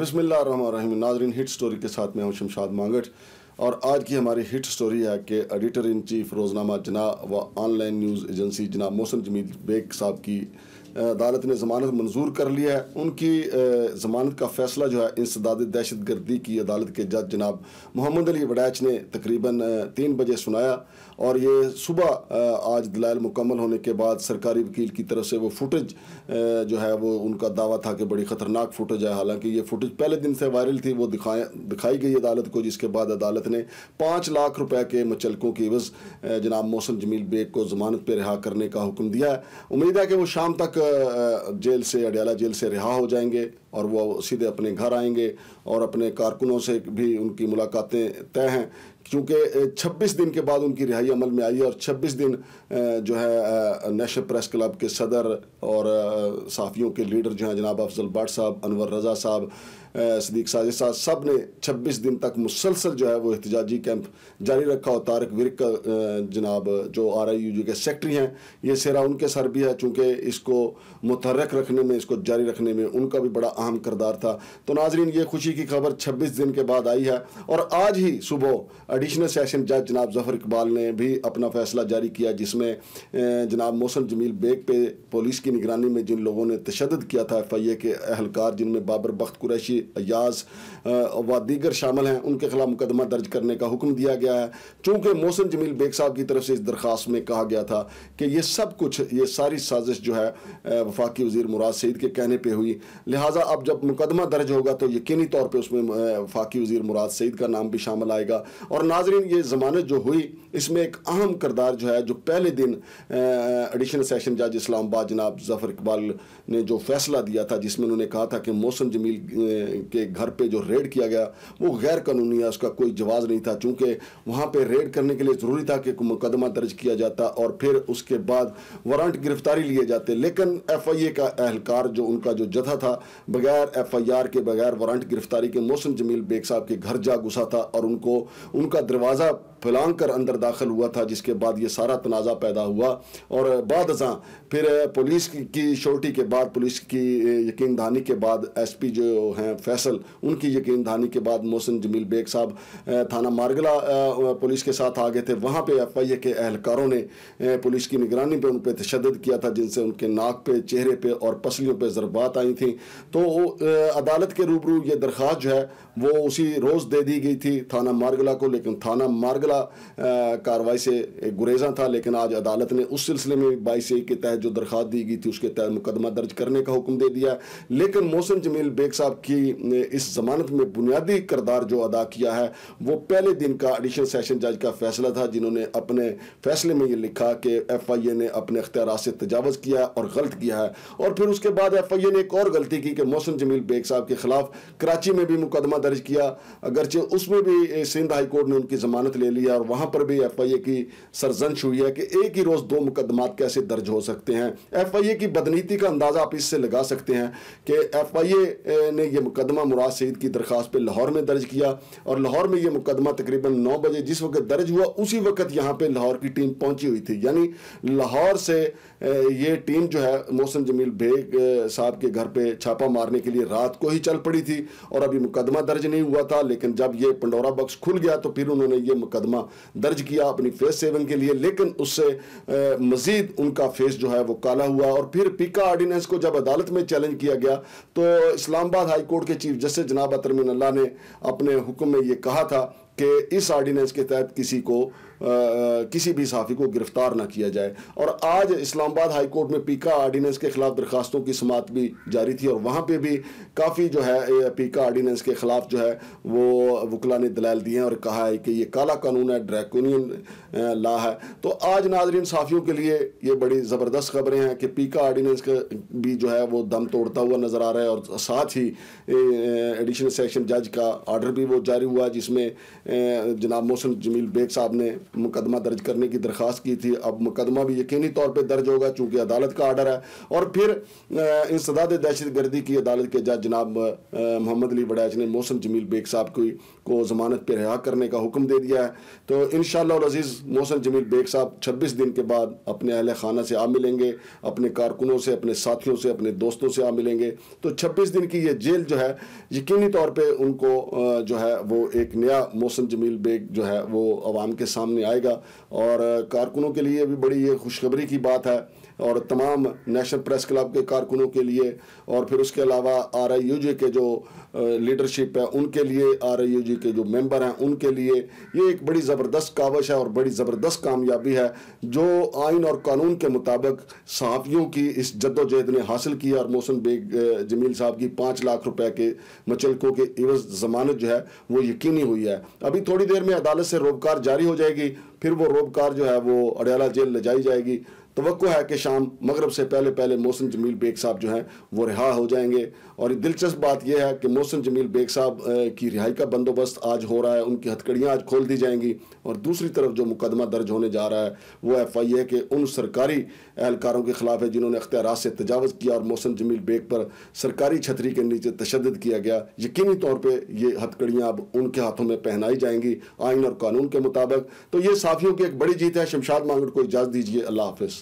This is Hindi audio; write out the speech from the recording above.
बिसमीम नाजरीन हिट स्टोरी के साथ मैं हूं शमशाद मांगट और आज की हमारी हिट स्टोरी है कि एडिटर इन चीफ रोज़नामा जना व ऑनलाइन न्यूज़ एजेंसी जना मोहसन जमील बेग साहब की अदालत ने ज़मानत मंजूर कर लिया है उनकी ज़मानत का फैसला जो है इंसदाद दहशत गर्दी की अदालत के जज जनाब मोहम्मद अली वडैच ने तकरीबन तीन बजे सुनाया और ये सुबह आज दलाल मुकम्मल होने के बाद सरकारी वकील की तरफ से वो फुटेज जो है वो उनका दावा था कि बड़ी ख़तरनाक फुटेज है हालांकि ये फुटेज पहले दिन से वायरल थी वो दिखाए दिखाई गई अदालत को जिसके बाद अदालत ने पाँच लाख रुपए के मचलकों की वज़ जनाब मोहसन जमील बेग को ज़मानत पर रिहा करने का हुक्म दिया है उम्मीद है कि वो शाम तक जेल से अडयाला जेल से रिहा हो जाएंगे और वो सीधे अपने घर आएंगे और अपने कारकुनों से भी उनकी मुलाकातें तय हैं क्योंकि 26 दिन के बाद उनकी रिहाई अमल में आई है और 26 दिन जो है नेशनल प्रेस क्लब के सदर और साफ़ियों के लीडर जो हैं जनाब अफजल भट्ट साहब अनवर रज़ा साहब सदीक साजिद साहब सब ने 26 दिन तक मुसलसल जो है वो एहतजाजी कैंप जारी रखा और तारक विरक जनाब जो आर आई यू के सेक्रटरी हैं ये सेरा उनके सर भी है चूँकि इसको मुतरक रखने में इसको जारी रखने में उनका भी बड़ा अहम करदार था तो नाजरीन ये खुशी की खबर छब्बीस दिन के बाद आई है और आज ही सुबह एडिशनल सेशन जज जनाब जफर इकबाल ने भी अपना फैसला जारी किया जिसमें जनाब मोहसन जमील बेग पे पुलिस की निगरानी में जिन लोगों ने तशद किया था एफ आई ए के अहलकार जिनमें बाबर बख्त कुरैशी अयाज व दीगर शामिल हैं उनके खिलाफ मुकदमा दर्ज करने का हुक्म दिया गया है चूँकि मोहसन जमील बेग साहब की तरफ से इस दरख्वास्त में कहा गया था कि ये सब कुछ ये सारी साजिश जो है वफाकी वजीर मुराद सईद के कहने पर हुई लिहाजा अब जब मुकदमा दर्ज होगा तो यकीनी तौर पर उसमें फ़ाकी वज़ी मुराद सईद का नाम भी शामिल आएगा और नाजरीन ये ज़मानत जो हुई इसमें एक अहम करदार जो है जो पहले दिन एडिशनल सेशन जज इस्लामाबाद जनाब जफ़र इकबाल ने जो फैसला दिया था जिसमें उन्होंने कहा था कि मौसम जमील के घर पे जो रेड किया गया वो गैर कानूनी है उसका कोई जवाब नहीं था चूँकि वहाँ पर रेड करने के लिए ज़रूरी था कि मुकदमा दर्ज किया जाता और फिर उसके बाद वारंट गिरफ्तारी लिए जाते लेकिन एफ आई ए का एहलकार जो उनका जो जथा था बगैर एफ आई आर के बगैर वारंट गिरफ्तारी के मौसम जमील बेग साहब के घर जा घुसा था और उनको उनका दरवाज़ा फैलांग कर अंदर दाखिल हुआ था जिसके बाद ये सारा तनाज़ा पैदा हुआ और बाद फिर पुलिस की शोटी के बाद पुलिस की यकीन दहानी के बाद एस पी जो हैं फैसल उनकी यकीन दहानी के बाद मोहसिन जमील बेग साहब थाना मारगला पुलिस के साथ आ गए थे वहाँ पर एफ आई ए के एहलकारों ने पुलिस की निगरानी पर उन पर तशद किया था जिनसे उनके नाक पे चेहरे पर और पसलियों पर ज़रबात आई थी तो अदालत के रूबरू ये दरख्वास्त जो है वो उसी रोज़ दे दी गई थी थाना मारगला को लेकिन थाना मारगला कार्रवाई से गुरेजा था लेकिन आज अदालत ने उस सिलसिले में बाईस ए के तहत जो दरख्वास्त दी गई थी उसके तहत मुकदमा दर्ज करने का हुक्म दे दिया लेकिन मोहसिन जमील बेग साहब की इस जमानत में बुनियादी करदार जो अदा किया है वो पहले दिन का एडिशनल सेशन जज का फैसला था जिन्होंने अपने फैसले में ये लिखा कि एफ आई ए ने अपने अख्तियार से तजावज़ किया और गलत किया है और फिर उसके बाद एफ आई ए ने एक और गलती की कि मोहसिन जमील बेग साहब के खिलाफ कराची में भी मुकदमा दर्ज किया अगरचे उसमें भी सिंध हाईकोर्ट ने उनकी जमानत ले लिया और वहाँ पर भी हुई एफआईए की सरजंश हुई है कि एक ही रोज़ दो मुकदमात कैसे दर्ज हो सकते हैं एफआईए की बदनीति का अंदाज़ा आप इससे लगा सकते हैं कि एफआईए ने यह मुकदमा मुराद सईद की दरख्वास्त पर लाहौर में दर्ज किया और लाहौर में यह मुकदमा तकरीबन नौ बजे जिस वक्त दर्ज हुआ उसी वक्त यहाँ पर लाहौर की टीम पहुँची हुई थी यानी लाहौर से ये टीम जो है मोहसिन जमील बेग साहब के घर पर छापा मारने के लिए रात को ही चल पड़ी थी और अभी मुकदमा दर्ज नहीं हुआ था लेकिन जब ये पंडोरा बक्स खुल गया तो फिर उन्होंने ये मुकदमा दर्ज किया किया अपनी फेस सेविंग के लिए लेकिन उससे मजीद उनका फेस जो है वो काला हुआ और फिर पीका आर्डीनेंस को जब अदालत में चैलेंज किया गया तो इस्लामाबाद हाई कोर्ट के चीफ जस्टिस जनाब अतरमिन अल्लाह ने अपने हुक्म में ये कहा था कि इस आर्डीनेंस के तहत किसी को आ, किसी भी सहाफ़ी को गिरफ़्तार ना किया जाए और आज इस्लामाबाद हाई कोर्ट में पीका आर्डीनेंस के ख़िलाफ़ दरखास्तों की समात भी जारी थी और वहाँ पे भी काफ़ी जो है पीका आर्डीनेंस के ख़िलाफ़ जो है वो वकला ने दलाल दिए हैं और कहा है कि ये काला कानून है ड्रैकोनियन ला है तो आज नाजरीन साफ़ियों के लिए ये बड़ी ज़बरदस्त खबरें हैं कि पीका आर्डीनेंस का भी जो है वो दम तोड़ता हुआ नज़र आ रहा है और साथ ही एडिशनल सेशन जज का आर्डर भी वो जारी हुआ जिसमें जनाब मोहसिन जमील बेग साहब ने मुकदमा दर्ज करने की दरख्वास्त की थी अब मुकदमा भी यकीनी तौर पर दर्ज होगा चूँकि अदालत का आर्डर है और फिर इंसदाद दहशत गर्दी की अदालत के जज जनाब मोहम्मद अली बड़ैच ने मोहसिन जमील बेग साहब की को जमानत पर रिहा करने का हुक्म दे दिया है तो इन शजीज़ मोहसिन जमील बेग साहब छब्बीस दिन के बाद अपने अहल खाना से आ मिलेंगे अपने कारकुनों से अपने साथियों से अपने दोस्तों से आ मिलेंगे तो छब्बीस दिन की ये जेल जो है यकीनी तौर पर उनको जो है वो एक नया मोहसिन जमील बेग जो है वो आवाम के सामने आएगा और कारकुनों के लिए भी बड़ी ये खुशखबरी की बात है और तमाम नेशनल प्रेस क्लब के कारकुनों के लिए और फिर उसके अलावा आर के जो लीडरशिप है उनके लिए आर के जो मेंबर हैं उनके लिए ये एक बड़ी ज़बरदस्त कावश है और बड़ी ज़बरदस्त कामयाबी है जो आइन और कानून के मुताबिक सहाफ़ियों की इस जद्दोजहद ने हासिल की और मोहसन बेग जमील साहब की पाँच लाख रुपए के मचलकों के इवज़ जमानत जो है वो यकीनी हुई है अभी थोड़ी देर में अदालत से रोबकार जारी हो जाएगी फिर वो रोबकार जो है वो अडयाला जेल ले जाई जाएगी तो है कि शाम मगरब से पहले पहले मोहसिन जमील बेग साहब जो हैं वो रिहा हो जाएंगे और दिलचस्प बात यह है कि मोहसिन जमील बेग साहब की रिहाई का बंदोबस्त आज हो रहा है उनकी हथकड़ियाँ आज खोल दी जाएंगी और दूसरी तरफ जो मुकदमा दर्ज होने जा रहा है वो एफ आई ए के उन सरकारी एहलकारों के खिलाफ है जिन्होंने अख्तियार से तजावज़ किया और मोहसिन जमील बेग पर सरकारी छतरी के नीचे तशद किया गया यकीनी तौर पर ये हथकड़ियाँ अब उनके हाथों में पहनाई जाएंगी आइन और कानून के मुताबिक तो ये साफियों की एक बड़ी जीत है शमशाद मांगड़ को इजाज़त दीजिए अल्लाह हाफिज़